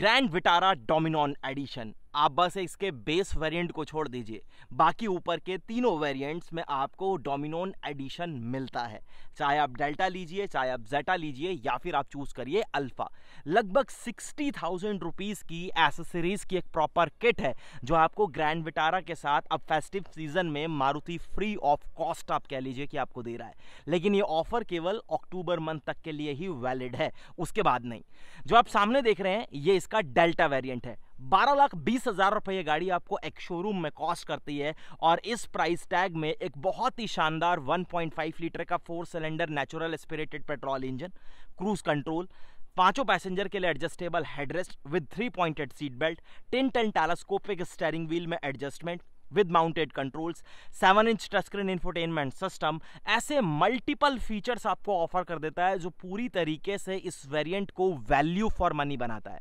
grand Vitara डोमिनॉन addition आप बस इसके बेस वेरिएंट को छोड़ दीजिए बाकी ऊपर के तीनों वेरिएंट्स में आपको डोमिनोन एडिशन मिलता है चाहे आप डेल्टा लीजिए चाहे आप जेटा लीजिए या फिर आप चूज़ करिए अल्फ़ा लगभग सिक्सटी थाउजेंड रुपीज़ की एसेसरीज़ की एक प्रॉपर किट है जो आपको ग्रैंड विटारा के साथ अब फेस्टिव सीजन में मारुति फ्री ऑफ कॉस्ट आप कह लीजिए कि आपको दे रहा है लेकिन ये ऑफर केवल अक्टूबर मंथ तक के लिए ही वैलिड है उसके बाद नहीं जो आप सामने देख रहे हैं ये इसका डेल्टा वेरियंट है बारह लाख बीस हज़ार रुपये ये गाड़ी आपको एक शोरूम में कॉस्ट करती है और इस प्राइस टैग में एक बहुत ही शानदार 1.5 लीटर का four cylinder natural spirited petrol engine cruise control पांचों पैसेंजर के लिए adjustable headrest with three pointed seat belt ten ten telescopic steering wheel में adjustment with mounted controls seven inch touch screen infotainment system ऐसे multiple features आपको offer कर देता है जो पूरी तरीके से इस वेरिएंट को वैल्यू फॉर मनी बनाता है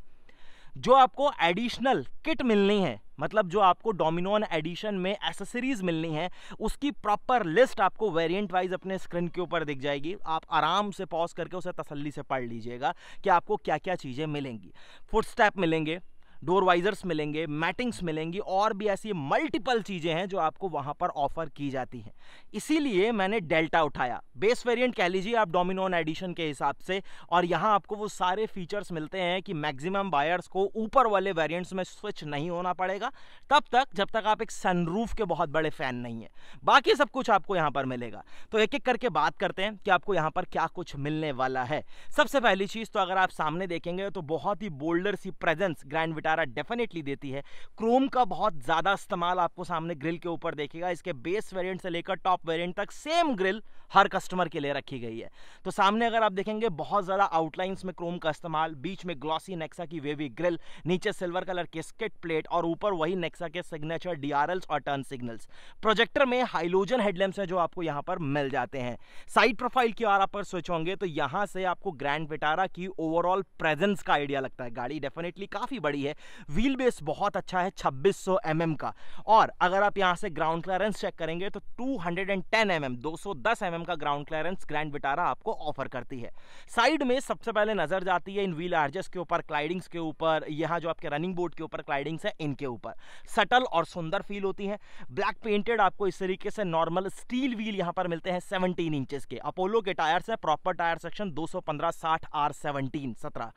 जो आपको एडिशनल किट मिलनी है मतलब जो आपको डोमिनोन एडिशन में एसेसरीज मिलनी है उसकी प्रॉपर लिस्ट आपको वेरिएंट वाइज अपने स्क्रीन के ऊपर दिख जाएगी आप आराम से पॉज करके उसे तसल्ली से पढ़ लीजिएगा कि आपको क्या क्या चीज़ें मिलेंगी फुट स्टेप मिलेंगे डोर वाइजर्स मिलेंगे मैटिंग्स मिलेंगी और भी ऐसी मल्टीपल चीज़ें हैं जो आपको वहाँ पर ऑफर की जाती हैं इसीलिए मैंने डेल्टा उठाया बेस वेरिएंट कह लीजिए आप डोमिनोन एडिशन के हिसाब से और यहाँ आपको वो सारे फीचर्स मिलते हैं कि मैक्सिमम बायर्स को ऊपर वाले वेरियंट्स में स्विच नहीं होना पड़ेगा तब तक जब तक आप एक सनरूफ के बहुत बड़े फ़ैन नहीं है बाकी सब कुछ आपको यहाँ पर मिलेगा तो एक एक करके बात करते हैं कि आपको यहाँ पर क्या कुछ मिलने वाला है सबसे पहली चीज़ तो अगर आप सामने देखेंगे तो बहुत ही बोल्डर सी प्रेजेंस ग्रैंड विटा छुटकारा डेफिनेटली देती है क्रोम का बहुत ज़्यादा इस्तेमाल आपको सामने ग्रिल के ऊपर देखेगा इसके बेस वेरियंट से लेकर टॉप वेरियंट तक सेम ग्रिल हर कस्टमर के लिए रखी गई है तो सामने अगर आप देखेंगे बहुत ज़्यादा आउटलाइंस में क्रोम का इस्तेमाल बीच में ग्लॉसी नेक्सा की वेवी ग्रिल नीचे सिल्वर कलर के स्किट प्लेट और ऊपर वही नेक्सा के सिग्नेचर डी और टर्न सिग्नल्स प्रोजेक्टर में हाइलोजन हेडलैम्स हैं जो आपको यहां पर मिल जाते हैं साइड प्रोफाइल की आर पर स्विच होंगे तो यहां से आपको ग्रैंड विटारा की ओवरऑल प्रेजेंस का आइडिया लगता है गाड़ी डेफिनेटली काफ़ी बड़ी है व्हील बेस बहुत अच्छा है 2600 सौ mm का और अगर आप यहाँ से ग्राउंड क्लियरेंस चेक करेंगे तो 210 hundred and ten M M दो mm का ग्राउंड क्लियरेंस ग्रैंड विटारा आपको ऑफर करती है साइड में सबसे पहले नजर जाती है इन व्हील आर्जेस के ऊपर क्लाइडिंग्स के ऊपर यहाँ जो आपके रनिंग बोर्ड के ऊपर क्लाइडिंग्स है इनके ऊपर सटल और सुंदर फील होती है ब्लैक पेंटेड आपको इस तरीके से नॉर्मल स्टील व्हील यहाँ पर मिलते हैं सेवनटीन इंचज के अपोलो के टायर्स है प्रॉपर टायर सेक्शन दो सौ पंद्रह साठ आर सेवनटीन सत्रह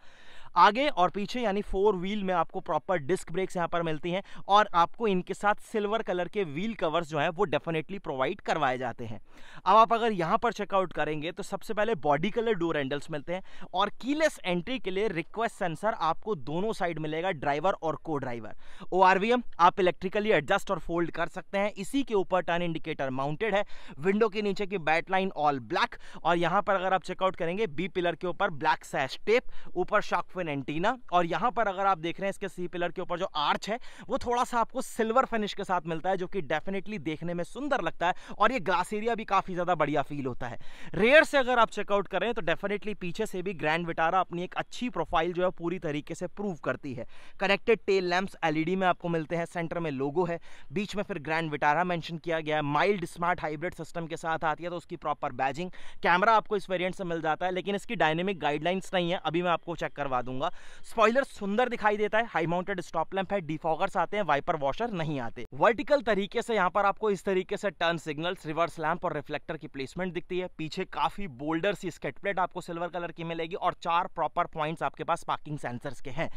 आगे और पीछे यानी फोर व्हील में आपको प्रॉपर डिस्क ब्रेक्स यहाँ पर मिलती हैं और आपको इनके साथ सिल्वर कलर के व्हील कवर्स जो हैं वो डेफिनेटली प्रोवाइड करवाए जाते हैं अब आप अगर यहाँ पर चेकआउट करेंगे तो सबसे पहले बॉडी कलर डोर हैंडल्स मिलते हैं और कीलेस एंट्री के लिए रिक्वेस्ट सेंसर आपको दोनों साइड मिलेगा ड्राइवर और को ड्राइवर ओ आप इलेक्ट्रिकली एडजस्ट और फोल्ड कर सकते हैं इसी के ऊपर टर्न इंडिकेटर माउंटेड है विंडो के नीचे की बैट लाइन ऑल ब्लैक और यहाँ पर अगर आप चेकआउट करेंगे बी पिलर के ऊपर ब्लैक सैश टेप ऊपर शॉक एन एंटीना और यहाँ पर अगर आप देख रहे हैं इसके सी पिलर के ऊपर जो आर्च है वो थोड़ा सा आपको सिल्वर फिनिश के साथ मिलता है जो कि डेफिनेटली देखने में सुंदर लगता है और ये ग्लास एरिया भी काफ़ी ज़्यादा बढ़िया फील होता है रेयर से अगर आप चेकआउट करें तो डेफिनेटली पीछे से भी ग्रैंड विटारा अपनी एक अच्छी प्रोफाइल जो है पूरी तरीके से प्रूव करती है कनेक्टेड टेल लैम्प्स एलईडी में आपको मिलते हैं सेंटर में लोगो है बीच में फिर ग्रैंड विटारा मैंशन किया गया है माइल्ड स्मार्ट हाइब्रिड सिस्टम के साथ आती है तो उसकी प्रॉपर बैजिंग कैमरा आपको इस वेरियंट से मिल जाता है लेकिन इसकी डायनेमिक गाइडलाइंस नहीं है अभी मैं आपको चेक करवा दूँगा दूंगा स्पॉइलर सुंदर दिखाई देता है हाई माउंटेड स्टॉप लैंप है डिफॉगर्स आते हैं वाइपर वॉशर नहीं आते वर्टिकल तरीके से यहाँ पर आपको इस तरीके से टर्न सिग्नल रिवर्स लैंप और रिफ्लेक्टर की प्लेसमेंट दिखती है पीछे काफी बोल्डर सी स्केट प्लेट आपको सिल्वर कलर की मिलेगी और चार प्रॉपर पॉइंट आपके पास पार्किंग सेंसर के हैं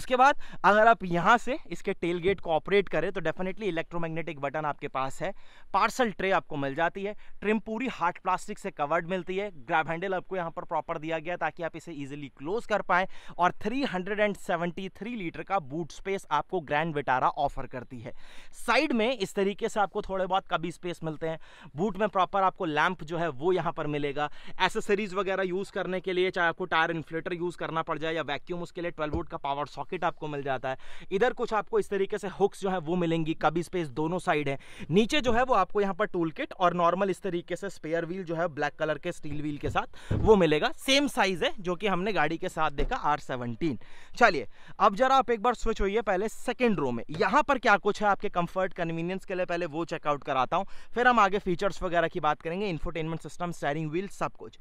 उसके बाद अगर आप यहाँ से इसके टेल गेट को ऑपरेट करें तो डेफिनेटली इलेक्ट्रोमैग्नेटिक बटन आपके पास है पार्सल ट्रे आपको मिल जाती है ट्रिम पूरी हार्ड प्लास्टिक से कवर्ड मिलती है ग्रैब हैंडल आपको यहाँ पर प्रॉपर दिया गया ताकि आप इसे इजीली क्लोज कर पाए और 373 लीटर का बूट स्पेस आपको ग्रैंड विटारा ऑफर करती है साइड में इस तरीके से आपको थोड़े बहुत कभी स्पेस मिलते हैं बूट में प्रॉपर आपको लैंप जो है वो यहाँ पर मिलेगा एसेसरीज वगैरह यूज़ करने के लिए चाहे आपको टायर इन्फ्लेटर यूज़ करना पड़ जाए या वैक्यूम उसके लिए ट्वेल्व वोट का पावर सॉकेट आपको मिल जाता है इधर कुछ आपको इस तरीके से हुक्स जो है वो मिलेंगी कभी स्पेस दोनों साइड है नीचे जो है वो आपको यहाँ पर टूल किट और नॉर्मल इस तरीके से स्पेयर व्हील जो है ब्लैक कलर के स्टील व्हील के साथ वो मिलेगा सेम साइज है जो कि हमने गाड़ी के साथ देखा आर सेवनटीन चलिए अब जरा आप एक बार स्विच होइए पहले सेकेंड रो में यहाँ पर क्या कुछ है आपके कंफर्ट कन्वीनियंस के लिए पहले वो चेकआउट कराता हूँ फिर हम आगे फीचर्स वगैरह की बात करेंगे इन्फोटेनमेंट सिस्टम स्टेरिंग व्हील सब कुछ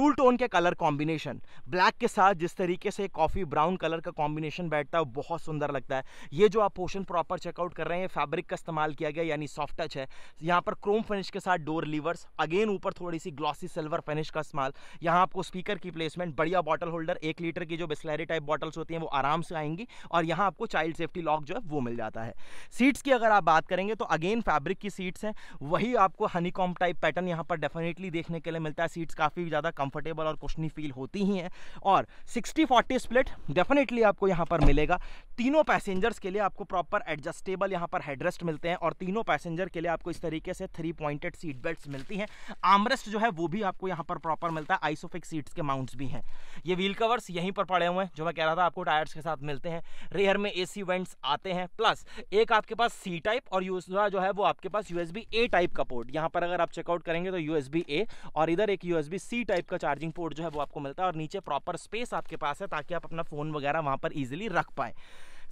डूल टोन के कलर कॉम्बिनेशन ब्लैक के साथ जिस तरीके से कॉफ़ी ब्राउन कलर का कॉम्बिनेशन बैठता है बहुत सुंदर लगता है ये जो आप पोर्शन प्रॉपर चेकआउट कर रहे हैं फैब्रिक का इस्तेमाल किया गया यानी सॉफ्ट टच है यहाँ पर क्रोम फिनिश के साथ डोर लीवर्स अगेन ऊपर थोड़ी सी ग्लॉसी सिल्वर फिनिश का इस्तेमाल यहाँ आपको स्पीकर की प्लेसमेंट बढ़िया बॉटल होल्डर एक लीटर की जो बिस्ल बिसलेरी टाइप बॉटल्स होती हैं वो आराम से आएंगी और यहाँ आपको चाइल्ड सेफ्टी लॉक जो है वो मिल जाता है सीट्स की अगर आप बात करेंगे तो अगेन फैब्रिक की सीट्स हैं वही आपको हनी टाइप पैटर्न यहाँ पर डेफिनेटली देखने के लिए मिलता है सीट्स काफ़ी ज़्यादा कंफर्टेबल और कुशनी फील होती ही हैं और सिक्सटी फोर्टी स्प्लिट डेफिनेटली आपको यहाँ पर मिलेगा तीनों पैसेंजर्स के लिए आपको प्रॉपर एडजस्टेबल यहाँ पर हेडरेस्ट मिलते हैं और तीनों पैसेंजर के लिए आपको इस तरीके से थ्री पॉइंटेड सीट बेल्ट मिलती हैं आमरेस्ट जो है वो भी आपको यहाँ पर प्रॉपर मिलता है आइसोफिक सीट्स के माउंट्स भी हैं ये व्हील कवर्स यहीं पर पड़े पड़े हुए हैं जो मैं कह रहा था आपको टायर्स के साथ मिलते हैं रेयर में एसी वेंट्स आते हैं प्लस एक आपके पास सी टाइप और दूसरा जो है वो आपके पास यूएसबी ए टाइप का पोर्ट यहाँ पर अगर आप चेकआउट करेंगे तो यूएसबी ए और इधर एक यूएसबी सी टाइप का चार्जिंग पोर्ट जो है वो आपको मिलता है और नीचे प्रॉपर स्पेस आपके पास है ताकि आप अपना फ़ोन वगैरह वहाँ पर ईजिली रख पाएँ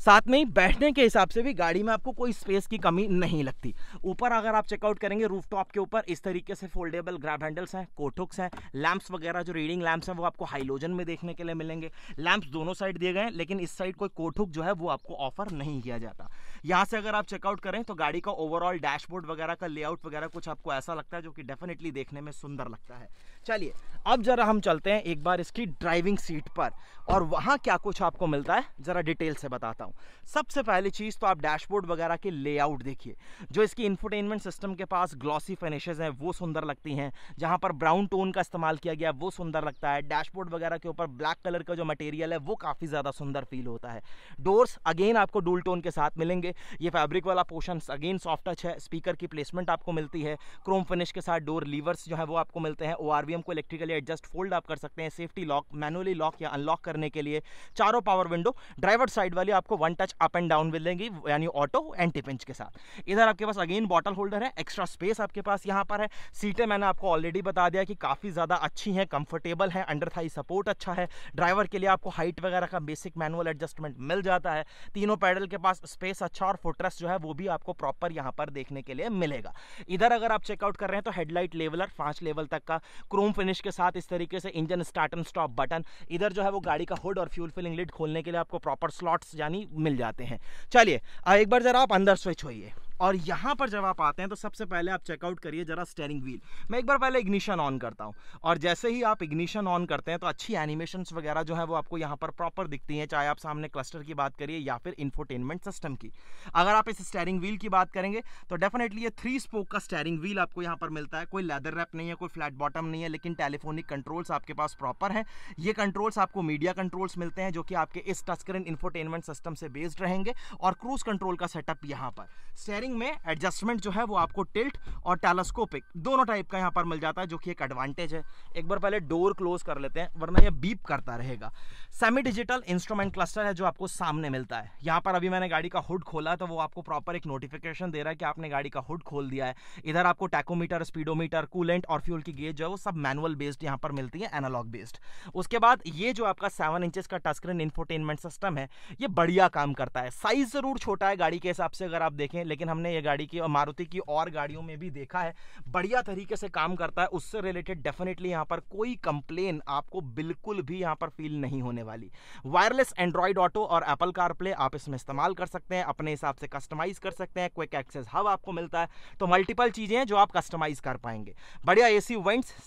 साथ में ही बैठने के हिसाब से भी गाड़ी में आपको कोई स्पेस की कमी नहीं लगती ऊपर अगर आप चेकआउट करेंगे रूफ टॉप के ऊपर इस तरीके से फोल्डेबल ग्रैब हैंडल्स हैं कोटुक्स हैं लैंप्स वगैरह जो रीडिंग लैंप्स हैं वो आपको हाइलोजन में देखने के लिए मिलेंगे लैंप्स दोनों साइड दिए गए हैं लेकिन इस साइड कोई कोठुक जो है वो आपको ऑफर नहीं किया जाता यहाँ से अगर आप चेकआउट करें तो गाड़ी का ओवरऑल डैशबोर्ड वगैरह का लेआउट वगैरह कुछ आपको ऐसा लगता है जो कि डेफिनेटली देखने में सुंदर लगता है चलिए अब जरा हम चलते हैं एक बार इसकी ड्राइविंग सीट पर और वहाँ क्या कुछ आपको मिलता है ज़रा डिटेल से बताता हूँ सबसे पहली चीज़ तो आप डैशबोर्ड वगैरह के लेआउट देखिए जो इसकी इन्फोटेनमेंट सिस्टम के पास ग्लॉसी फिनिशेज हैं वो सुंदर लगती हैं जहाँ पर ब्राउन टोन का इस्तेमाल किया गया वो सुंदर लगता है डैशबोर्ड वगैरह के ऊपर ब्लैक कलर का जो मटेरियल है वो काफ़ी ज़्यादा सुंदर फील होता है डोर्स अगेन आपको डूल टोन के साथ मिलेंगे ये फैब्रिक वाला पोर्शन अगेन सॉफ्ट टच है स्पीकर की प्लेसमेंट आपको मिलती है क्रोम फिनिश के साथ डोर लीवर्स जो है वो आपको मिलते हैं ओ को इलेक्ट्रिकली एडजस्ट फोल्ड आप कर सकते हैं सेफ्टी लॉक मैनुअली लॉक या अनलॉक करने के लिए चारों पावर विंडो ड्राइवर साइड वाली आपको one touch up and down मिलेंगी यानी ऑटो एंड टिपिंच के साथ इधर आपके पास अगेन बॉटल होल्डर है एक्स्ट्रा स्पेस आपके पास यहाँ पर है सीटें मैंने आपको ऑलरेडी बता दिया कि काफ़ी ज़्यादा अच्छी हैं कंफर्टेबल हैं अंडर थाई सपोर्ट अच्छा है ड्राइवर के लिए आपको हाइट वगैरह का बेसिक मैनुअल एडजस्टमेंट मिल जाता है तीनों पैडल के पास स्पेस अच्छा और फुटरेस्ट जो है वो भी आपको प्रॉपर यहाँ पर देखने के लिए मिलेगा इधर अगर आप चेकआउट कर रहे हैं तो हेडलाइट लेवलर पांच लेवल तक का क्रोम फिनिश के साथ इस तरीके से engine start and stop button इधर जो है वो गाड़ी का हुड और फ्यूल फिलिंग लिड खोलने के लिए आपको प्रॉपर स्लॉट्स यानी मिल जाते हैं चलिए एक बार ज़रा आप अंदर स्विच होइए और यहाँ पर जब आप आते हैं तो सबसे पहले आप चेकआउट करिए ज़रा स्टेयरिंग व्हील मैं एक बार पहले इग्निशन ऑन करता हूँ और जैसे ही आप इग्निशन ऑन करते हैं तो अच्छी एनिमेशन वगैरह जो है वो आपको यहाँ पर प्रॉपर दिखती हैं चाहे आप सामने क्लस्टर की बात करिए या फिर इन्फोटेनमेंट सिस्टम की अगर आप इस स्टेयरिंग व्हील की बात करेंगे तो डेफिनेटली ये थ्री स्पोक का स्टेयरिंग व्हील आपको यहाँ पर मिलता है कोई लेदर रैप नहीं है कोई फ्लैट बॉटम नहीं है लेकिन टेलीफोनिक कंट्रोल्स आपके पास प्रॉपर हैं ये कंट्रोल्स आपको मीडिया कंट्रोल्स मिलते हैं जो कि आपके इस टस्करिन इन्फोटेनमेंट सिस्टम से बेस्ड रहेंगे और क्रूज कंट्रोल का सेटअप यहाँ पर स्टेयरिंग स्टीयरिंग में एडजस्टमेंट जो है वो आपको टिल्ट और टेलस्कोपिक दोनों टाइप का यहाँ पर मिल जाता है जो कि एक एडवांटेज है एक बार पहले डोर क्लोज कर लेते हैं वरना ये बीप करता रहेगा सेमी डिजिटल इंस्ट्रूमेंट क्लस्टर है जो आपको सामने मिलता है यहाँ पर अभी मैंने गाड़ी का हुड खोला तो वो आपको प्रॉपर एक नोटिफिकेशन दे रहा है कि आपने गाड़ी का हुड खोल दिया है इधर आपको टैकोमीटर स्पीडोमीटर कूलेंट और फ्यूल की गेज जो है वो सब मैनुअल बेस्ड यहाँ पर मिलती है एनालॉग बेस्ड उसके बाद ये जो आपका सेवन इंचज का टच स्क्रीन इन्फोटेनमेंट सिस्टम है ये बढ़िया काम करता है साइज जरूर छोटा है गाड़ी के हिसाब से अगर आप देखें लेकिन हमने ये गाड़ी की और मारुति की और गाड़ियों में भी देखा है बढ़िया तरीके से काम करता है उससे रिलेटेड डेफिनेटली यहाँ पर कोई कंप्लेन आपको बिल्कुल भी यहाँ पर फील नहीं होने वाली वायरलेस एंड्रॉयड ऑटो और एप्पल कारप्ले आप इसमें इस्तेमाल कर सकते हैं अपने हिसाब से कस्टमाइज कर सकते हैं क्विक एक्सेस हब आपको मिलता है तो मल्टीपल चीज़ें हैं जो आप कस्टमाइज कर पाएंगे बढ़िया ए सी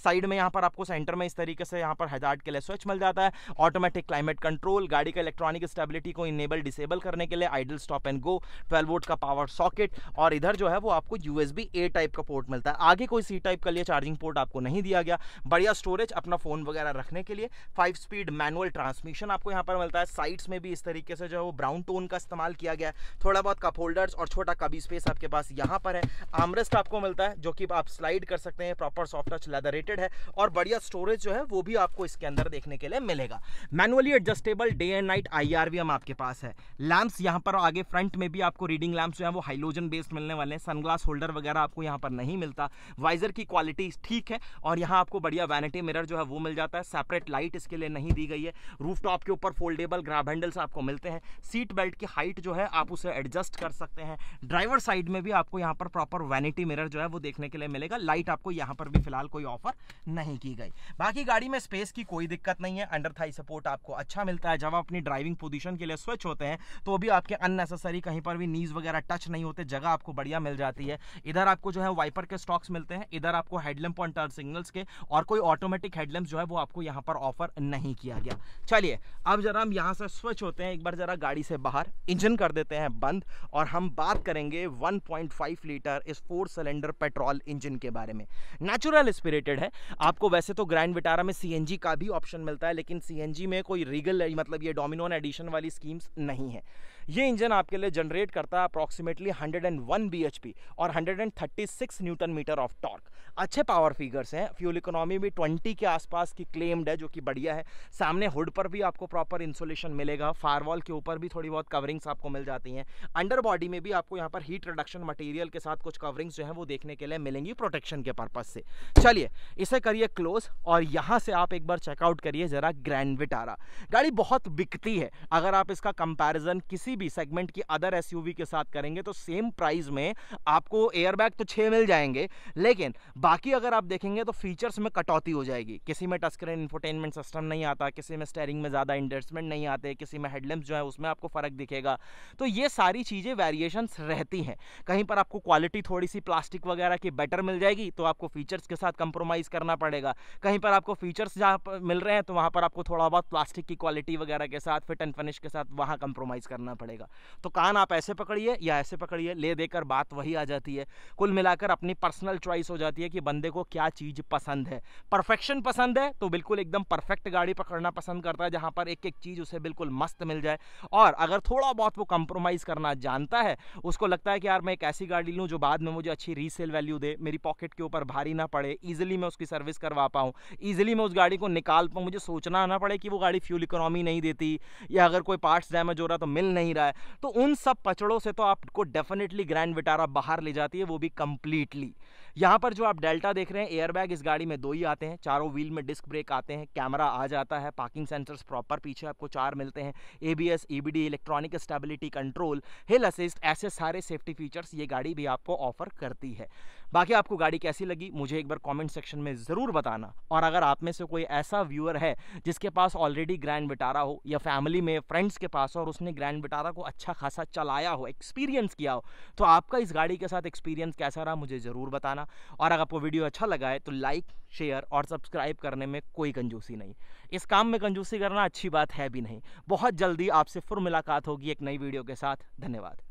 साइड में यहाँ पर आपको सेंटर में इस तरीके से यहाँ पर हजार्ड के लिए स्विच मिल जाता है ऑटोमेटिक क्लाइमेट कंट्रोल गाड़ी का इलेक्ट्रॉनिक स्टेबिलिटी को इनेबल डिसेबल करने के लिए idle stop and go twelve volt का पावर सॉकेट और इधर जो है वो आपको यू ए टाइप का पोर्ट मिलता है आगे कोई सी टाइप का लिए चार्जिंग पोर्ट आपको नहीं दिया गया बढ़िया स्टोरेज अपना फ़ोन वगैरह रखने के लिए फाइव स्पीड मैनुअल ट्रांसमिशन आपको यहाँ पर मिलता है साइड्स में भी इस तरीके से जो है वो ब्राउन टोन का इस्तेमाल किया गया है थोड़ा बहुत कप होल्डर्स और छोटा कबी स्पेस आपके पास यहाँ पर है आमरेस्ट आपको मिलता है जो कि आप स्लाइड कर सकते हैं proper soft touch leatherette है और बढ़िया स्टोरेज जो है वो भी आपको इसके अंदर देखने के लिए मिलेगा manually adjustable day and night I R आपके पास है लैम्प्स यहाँ पर आगे फ्रंट में भी आपको रीडिंग लैम्प्स जो है वो हाइलोजन बेस्ड मिलने वाले हैं सनग्लास होल्डर वगैरह आपको यहाँ पर नहीं मिलता वाइजर की क्वालिटी ठीक है और यहाँ आपको बढ़िया वैनिटी मिरर जो है वो मिल जाता है सेपरेट लाइट इसके लिए नहीं दी गई है रूफ टॉप के ऊपर फोल्डेबल ग्राफ हैंडल्स आपको मिलते हैं सीट बेल्ट की हाइट जो है आप उसे एडजस्ट कर सकते हैं ड्राइवर साइड में भी आपको यहाँ पर प्रॉपर वैनिटी मिरर जो है वो देखने के लिए मिलेगा लाइट आपको यहाँ पर भी फिलहाल कोई ऑफर नहीं की गई बाकी गाड़ी में स्पेस की कोई दिक्कत नहीं है अंडर थाई सपोर्ट आपको अच्छा मिलता है जब आप अपनी ड्राइविंग पोजिशन के लिए स्विच होते हैं तो भी आपके अननेसेसरी कहीं पर भी नीज वगैरह टच नहीं होते जगह आपको बढ़िया मिल जाती है इधर आपको जो है वाइपर के स्टॉक्स मिलते हैं इधर आपको हेडलैम्प और टर्न सिग्नल्स के और कोई ऑटोमेटिक हेडलैम्प जो है वो आपको यहाँ पर ऑफर नहीं किया गया चलिए अब जरा हम यहाँ से स्वच्छ होते हैं एक बार जरा गाड़ी से बाहर इंजन कर देते हैं बंद और हम बात करेंगे वन लीटर इस फोर सिलेंडर पेट्रोल इंजन के बारे में नेचुरल स्पिरिटेड है आपको वैसे तो ग्रैंड विटारा में सी का भी ऑप्शन मिलता है लेकिन सी में कोई रीगल मतलब ये डोमिनोन एडिशन वाली स्कीम्स नहीं है ये इंजन आपके लिए जनरेट करता है अप्रॉक्सीमेटली 101 एंड और 136 न्यूटन मीटर ऑफ टॉर्क अच्छे पावर फिगर्स हैं फ्यूल इकोनॉमी भी 20 के आसपास की क्लेम्ड है जो कि बढ़िया है सामने हुड पर भी आपको प्रॉपर इंसुलेशन मिलेगा फायरवॉल के ऊपर भी थोड़ी बहुत कवरिंग्स आपको मिल जाती हैं अंडर बॉडी में भी आपको यहाँ पर हीट रिडक्शन मटेरियल के साथ कुछ कवरिंग्स जो है वो देखने के लिए मिलेंगी प्रोटेक्शन के पर्पज से चलिए इसे करिए क्लोज और यहाँ से आप एक बार चेकआउट करिए ज़रा ग्रैंड विटारा गाड़ी बहुत बिकती है अगर आप इसका कंपेरिजन किसी भी सेगमेंट की अदर एसयूवी के साथ करेंगे तो सेम प्राइस में आपको एयरबैग तो छः मिल जाएंगे लेकिन बाकी अगर आप देखेंगे तो फीचर्स में कटौती हो जाएगी किसी में टच स्क्रीन इंफोटेनमेंट सिस्टम नहीं आता किसी में स्टेयरिंग में ज़्यादा इंडस्टमेंट नहीं आते किसी में हेडलैम्प जो है उसमें आपको फ़र्क दिखेगा तो ये सारी चीज़ें वेरिएशंस रहती हैं कहीं पर आपको क्वालिटी थोड़ी सी प्लास्टिक वगैरह की बेटर मिल जाएगी तो आपको फीचर्स के साथ कंप्रोमाइज़ करना पड़ेगा कहीं पर आपको फीचर्स जहाँ मिल रहे हैं तो वहाँ पर आपको थोड़ा बहुत प्लास्टिक की क्वालिटी वगैरह के साथ फिट एंड फिनिश के साथ वहाँ कंप्रोमाइज़ करना पड़ेगा पड़ेगा तो कान आप ऐसे पकड़िए या ऐसे पकड़िए ले देकर बात वही आ जाती है कुल मिलाकर अपनी पर्सनल चॉइस हो जाती है कि बंदे को क्या चीज़ पसंद है परफेक्शन पसंद है तो बिल्कुल एकदम परफेक्ट गाड़ी पकड़ना पसंद करता है जहां पर एक एक चीज़ उसे बिल्कुल मस्त मिल जाए और अगर थोड़ा बहुत वो कंप्रोमाइज़ करना जानता है उसको लगता है कि यार मैं एक ऐसी गाड़ी लूँ जो बाद में मुझे अच्छी रीसेल वैल्यू दे मेरी पॉकेट के ऊपर भारी ना पड़े ईजिली मैं उसकी सर्विस करवा पाऊँ ईजिली मैं उस गाड़ी को निकाल पाऊँ मुझे सोचना ना पड़े कि वो गाड़ी फ्यूल इकोनॉमी नहीं देती या अगर कोई पार्ट्स डैमेज हो रहा तो मिल नहीं रहा है तो उन सब पचड़ों से तो आपको डेफिनेटली ग्रैंड विटारा बाहर ले जाती है वो भी कंप्लीटली यहाँ पर जो आप डेल्टा देख रहे हैं एयरबैग इस गाड़ी में दो ही आते हैं चारों व्हील में डिस्क ब्रेक आते हैं कैमरा आ जाता है पार्किंग सेंसर्स प्रॉपर पीछे आपको चार मिलते हैं A B S E B D electronic stability control hill assist ऐसे सारे सेफ्टी फीचर्स ये गाड़ी भी आपको ऑफर करती है बाकी आपको गाड़ी कैसी लगी मुझे एक बार कॉमेंट सेक्शन में ज़रूर बताना और अगर आप में से कोई ऐसा व्यूअर है जिसके पास ऑलरेडी ग्रैंड विटारा हो या फैमिली में फ्रेंड्स के पास हो और उसने ग्रैंड विटारा को अच्छा खासा चलाया हो एक्सपीरियंस किया हो तो आपका इस गाड़ी के साथ एक्सपीरियंस कैसा रहा मुझे ज़रूर बताना और अगर आपको वीडियो अच्छा लगा है तो लाइक शेयर और सब्सक्राइब करने में कोई कंजूसी नहीं इस काम में कंजूसी करना अच्छी बात है भी नहीं बहुत जल्दी आपसे फिर मुलाकात होगी एक नई वीडियो के साथ धन्यवाद